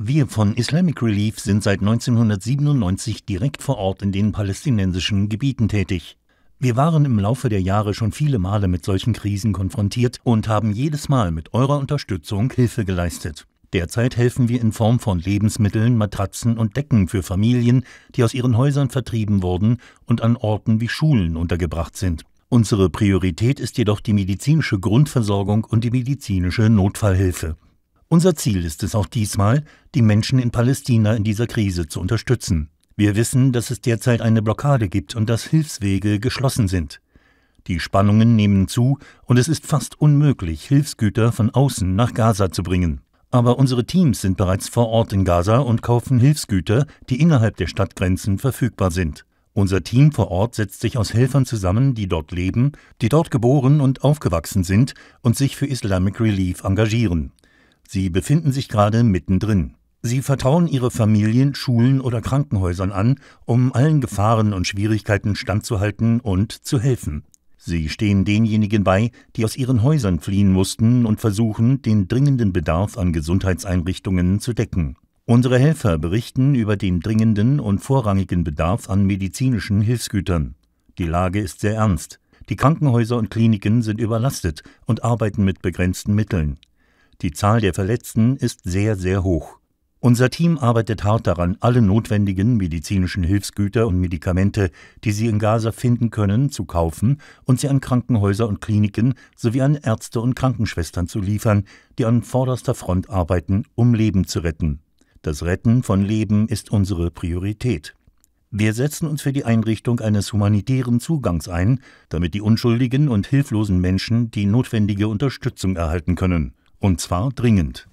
Wir von Islamic Relief sind seit 1997 direkt vor Ort in den palästinensischen Gebieten tätig. Wir waren im Laufe der Jahre schon viele Male mit solchen Krisen konfrontiert und haben jedes Mal mit eurer Unterstützung Hilfe geleistet. Derzeit helfen wir in Form von Lebensmitteln, Matratzen und Decken für Familien, die aus ihren Häusern vertrieben wurden und an Orten wie Schulen untergebracht sind. Unsere Priorität ist jedoch die medizinische Grundversorgung und die medizinische Notfallhilfe. Unser Ziel ist es auch diesmal, die Menschen in Palästina in dieser Krise zu unterstützen. Wir wissen, dass es derzeit eine Blockade gibt und dass Hilfswege geschlossen sind. Die Spannungen nehmen zu und es ist fast unmöglich, Hilfsgüter von außen nach Gaza zu bringen. Aber unsere Teams sind bereits vor Ort in Gaza und kaufen Hilfsgüter, die innerhalb der Stadtgrenzen verfügbar sind. Unser Team vor Ort setzt sich aus Helfern zusammen, die dort leben, die dort geboren und aufgewachsen sind und sich für Islamic Relief engagieren. Sie befinden sich gerade mittendrin. Sie vertrauen ihre Familien, Schulen oder Krankenhäusern an, um allen Gefahren und Schwierigkeiten standzuhalten und zu helfen. Sie stehen denjenigen bei, die aus ihren Häusern fliehen mussten und versuchen, den dringenden Bedarf an Gesundheitseinrichtungen zu decken. Unsere Helfer berichten über den dringenden und vorrangigen Bedarf an medizinischen Hilfsgütern. Die Lage ist sehr ernst. Die Krankenhäuser und Kliniken sind überlastet und arbeiten mit begrenzten Mitteln. Die Zahl der Verletzten ist sehr, sehr hoch. Unser Team arbeitet hart daran, alle notwendigen medizinischen Hilfsgüter und Medikamente, die Sie in Gaza finden können, zu kaufen und sie an Krankenhäuser und Kliniken sowie an Ärzte und Krankenschwestern zu liefern, die an vorderster Front arbeiten, um Leben zu retten. Das Retten von Leben ist unsere Priorität. Wir setzen uns für die Einrichtung eines humanitären Zugangs ein, damit die unschuldigen und hilflosen Menschen die notwendige Unterstützung erhalten können und zwar dringend.